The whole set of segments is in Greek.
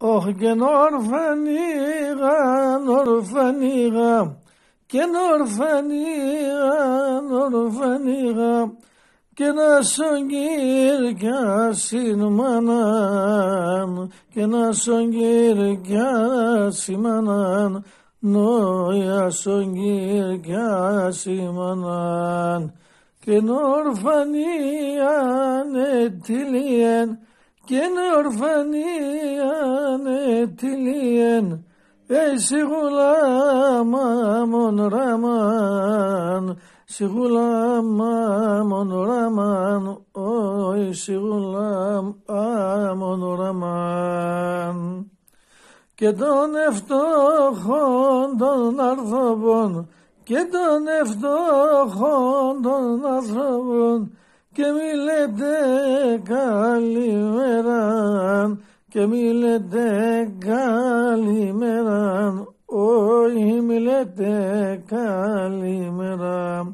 Όχι και νόρφαν Και νόρφαν ορφανίγα, Και να σον νόρφαν σημανάν, Και να σον νόρφαν σημανάν, νόια σον ήγαν, σημανάν, Και νόρφαν ήγαν, ε, και ορφανίαν ετυλίεν Εσύ γουλάμα μον ράμαν Σι γουλάμα μον ράμαν Όι σι γουλάμα μον ράμαν Και τον ευτόχον τον άνθρωπον Και τον ευτόχον τον άνθρωπον και μη λέτε καλημέρα και μη λέτε καλημέρα όχι μη λέτε καλημέρα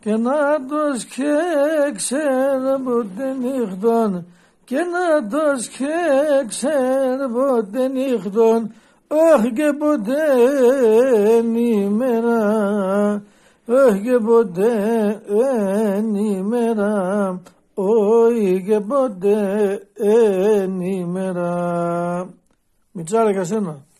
και να το σκέξερ ποτέ νύχτον και να το σκέξερ ποτέ νύχτον όχι και ποτέ ημέρα όχι και ποτέ ημέρα και ποτέ ενήμερα. Ε, Μιτσάρα, σένα.